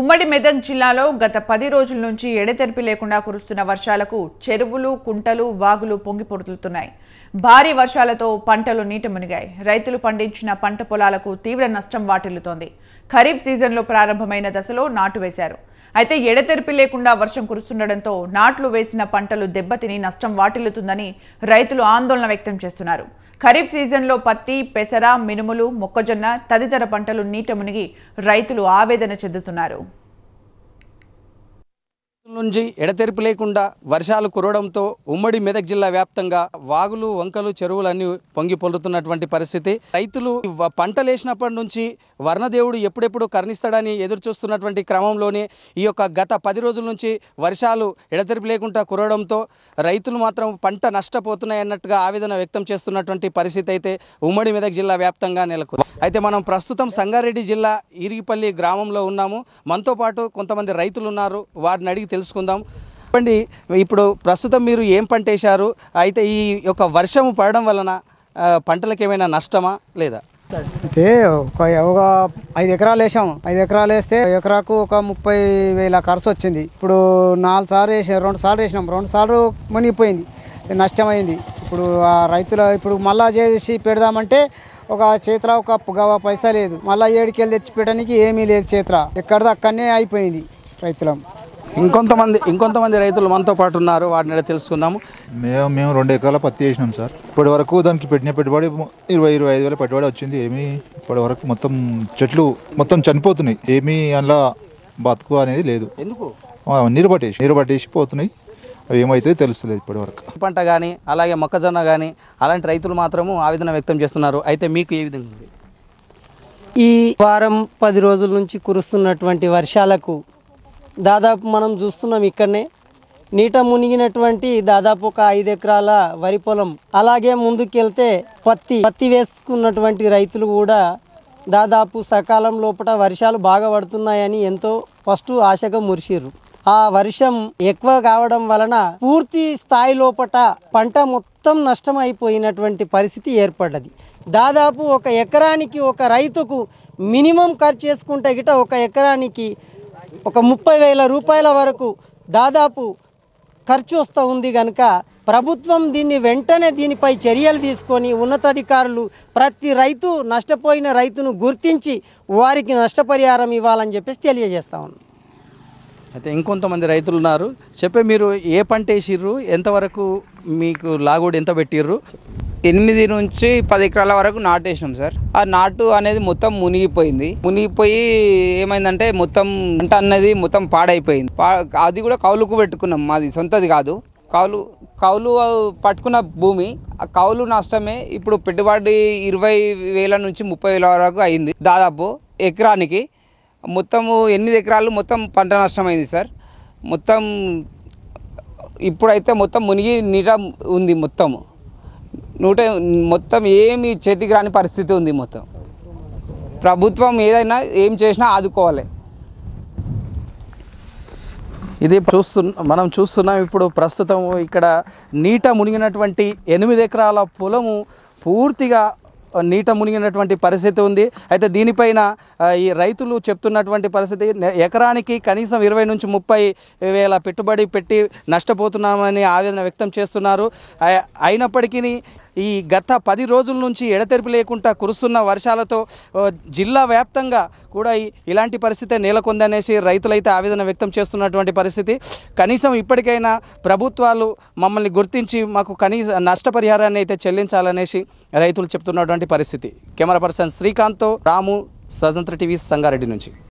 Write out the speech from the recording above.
ఉమ్మడి మెదక్ జిల్లాలో గత పది రోజుల నుంచి ఎడతెరిపి లేకుండా కురుస్తున్న వర్షాలకు చెరువులు కుంటలు వాగులు పొంగిపొడుతున్నాయి భారీ వర్షాలతో పంటలు నీట మునిగాయి రైతులు పండించిన పంట పొలాలకు తీవ్ర నష్టం వాటిల్లుతోంది ఖరీఫ్ సీజన్లో ప్రారంభమైన దశలో నాటు వేశారు అయితే ఎడతెరిపి లేకుండా వర్షం కురుస్తుండటంతో నాట్లు వేసిన పంటలు దెబ్బతిని నష్టం వాటిల్లుతుందని రైతులు ఆందోళన వ్యక్తం చేస్తున్నారు ఖరీఫ్ సీజన్లో పత్తి పెసర మినుములు మొక్కజొన్న తదితర పంటలు నీట మునిగి రైతులు ఆవేదన చెందుతున్నారు నుంచి ఎడతెరిపి లేకుండా వర్షాలు కురవడంతో ఉమ్మడి మెదక్ జిల్లా వ్యాప్తంగా వాగులు వంకలు చెరువులన్నీ పొంగి పొందుతున్నటువంటి పరిస్థితి రైతులు పంటలేసినప్పటి నుంచి వర్ణదేవుడు ఎప్పుడెప్పుడు కరణిస్తాడని ఎదురు చూస్తున్నటువంటి క్రమంలోనే ఈ యొక్క గత పది రోజుల నుంచి వర్షాలు ఎడతెరిపి లేకుండా కురవడంతో రైతులు మాత్రం పంట నష్టపోతున్నాయన్నట్టుగా ఆవేదన వ్యక్తం చేస్తున్నటువంటి పరిస్థితి అయితే ఉమ్మడి మెదక్ జిల్లా వ్యాప్తంగా నెలకు అయితే మనం ప్రస్తుతం సంగారెడ్డి జిల్లా ఇరిగిపల్లి గ్రామంలో ఉన్నాము మనతో పాటు కొంతమంది రైతులు ఉన్నారు వారిని అడిగి తెలుసు తెలుసుకుందాం చెప్పండి ఇప్పుడు ప్రస్తుతం మీరు ఏం పంట వేశారు అయితే ఈ యొక్క వర్షము పడడం వలన పంటలకు ఏమైనా నష్టమా లేదా అయితే ఒక ఒక ఐదు ఎకరాలు వేసాం ఐదు ఎకరాలు వేస్తే ఎకరాకు ఒక ముప్పై వేల ఖర్చు వచ్చింది ఇప్పుడు నాలుగు సార్లు వేసాం రెండు సార్లు వేసినాం రెండు సార్లు మునిగిపోయింది నష్టమైంది ఇప్పుడు ఆ రైతుల ఇప్పుడు మళ్ళా చేసి పెడదామంటే ఒక చేత్ర ఒక గవ పైసా లేదు మళ్ళీ వెళ్ళి తెచ్చి పెట్టడానికి ఏమీ లేదు చేత్ర ఎక్కడిది అక్కడనే అయిపోయింది రైతులం ఇంకొంతమంది ఇంకొంతమంది రైతులు మనతో పాటు ఉన్నారు వాటిని అయితే తెలుసుకుందాము మేము మేము రెండు ఎకరాల పత్తి వేసినాం సార్ ఇప్పటి వరకు దానికి పెట్టిన పెట్టుబడి ఇరవై ఇరవై ఐదు వేల పెట్టుబడి వచ్చింది ఏమీ ఇప్పటి వరకు మొత్తం చెట్లు మొత్తం చనిపోతున్నాయి ఏమీ అందులో బతుకు అనేది లేదు ఎందుకు నీరు పట్టేసి నీరు పట్టేసి పోతున్నాయి అవి ఏమైతే తెలుస్తలేదు ఇప్పటి వరకు పంట కానీ అలాగే మొక్కజొన్న కానీ అలాంటి రైతులు మాత్రము ఆవేదన వ్యక్తం చేస్తున్నారు అయితే మీకు ఏ విధంగా ఈ వారం పది రోజుల నుంచి కురుస్తున్నటువంటి వర్షాలకు దాదాపు మనం చూస్తున్నాం ఇక్కడనే నీట మునిగినటువంటి దాదాపు ఒక ఐదు ఎకరాల వరి పొలం అలాగే ముందుకెళ్తే పత్తి పత్తి వేసుకున్నటువంటి రైతులు కూడా దాదాపు సకాలం లోపల వర్షాలు బాగా పడుతున్నాయని ఎంతో ఫస్ట్ ఆశగా మురిసిర్రు ఆ వర్షం ఎక్కువ కావడం వలన పూర్తి స్థాయి లోపల పంట మొత్తం నష్టం అయిపోయినటువంటి పరిస్థితి ఏర్పడ్డది దాదాపు ఒక ఎకరానికి ఒక రైతుకు మినిమం ఖర్చు చేసుకుంటే గిట ఒక ఎకరానికి ఒక ముప్పై వేల రూపాయల వరకు దాదాపు ఖర్చు వస్తూ ఉంది కనుక ప్రభుత్వం దీన్ని వెంటనే దీనిపై చర్యలు తీసుకొని ఉన్నతాధికారులు ప్రతి రైతు నష్టపోయిన రైతును గుర్తించి వారికి నష్టపరిహారం ఇవ్వాలని చెప్పేసి తెలియజేస్తా ఉన్నాం అయితే ఇంకొంతమంది రైతులు ఉన్నారు చెప్పే మీరు ఏ పంట వేసిర్రు ఎంతవరకు మీకు లాగుడు ఎంత పెట్టిర్రు ఎనిమిది నుంచి పది ఎకరాల వరకు నాటేసినాం సార్ ఆ నాటు అనేది మొత్తం మునిగిపోయింది మునిగిపోయి ఏమైందంటే మొత్తం పంట అన్నది మొత్తం పాడైపోయింది అది కూడా కౌలుకు పెట్టుకున్నాం మాది సొంతది కాదు కౌలు కౌలు పట్టుకున్న భూమి ఆ కౌలు నష్టమే ఇప్పుడు పెట్టుబడి ఇరవై వేల నుంచి ముప్పై వేల వరకు అయింది దాదాపు ఎకరానికి మొత్తము ఎనిమిది ఎకరాలు మొత్తం పంట నష్టమైంది సార్ మొత్తం ఇప్పుడైతే మొత్తం మునిగి నీట ఉంది మొత్తము నూట మొత్తం ఏమి చేతికి రాని పరిస్థితి ఉంది మొత్తం ప్రభుత్వం ఏదైనా ఏం చేసినా ఆదుకోవాలి ఇది చూస్తున్న మనం చూస్తున్నాం ఇప్పుడు ప్రస్తుతం ఇక్కడ నీట మునిగినటువంటి ఎనిమిది ఎకరాల పొలము పూర్తిగా నీట మునిగినటువంటి పరిస్థితి ఉంది అయితే దీనిపైన ఈ రైతులు చెప్తున్నటువంటి పరిస్థితి ఎకరానికి కనీసం ఇరవై నుంచి ముప్పై వేల పెట్టుబడి పెట్టి నష్టపోతున్నామని ఆవేదన వ్యక్తం చేస్తున్నారు అయినప్పటికీ ఈ గత పది రోజుల నుంచి ఎడతెరిపి లేకుండా కురుస్తున్న వర్షాలతో జిల్లా వ్యాప్తంగా కూడా ఇలాంటి పరిస్థితే నెలకొందనేసి రైతులైతే ఆవేదన వ్యక్తం చేస్తున్నటువంటి పరిస్థితి కనీసం ఇప్పటికైనా ప్రభుత్వాలు మమ్మల్ని గుర్తించి మాకు కనీస నష్టపరిహారాన్ని అయితే చెల్లించాలనేసి రైతులు చెప్తున్నటువంటి పరిస్థితి కెమెరా పర్సన్ శ్రీకాంత్తో రాము స్వతంత్ర టీవీ సంగారెడ్డి నుంచి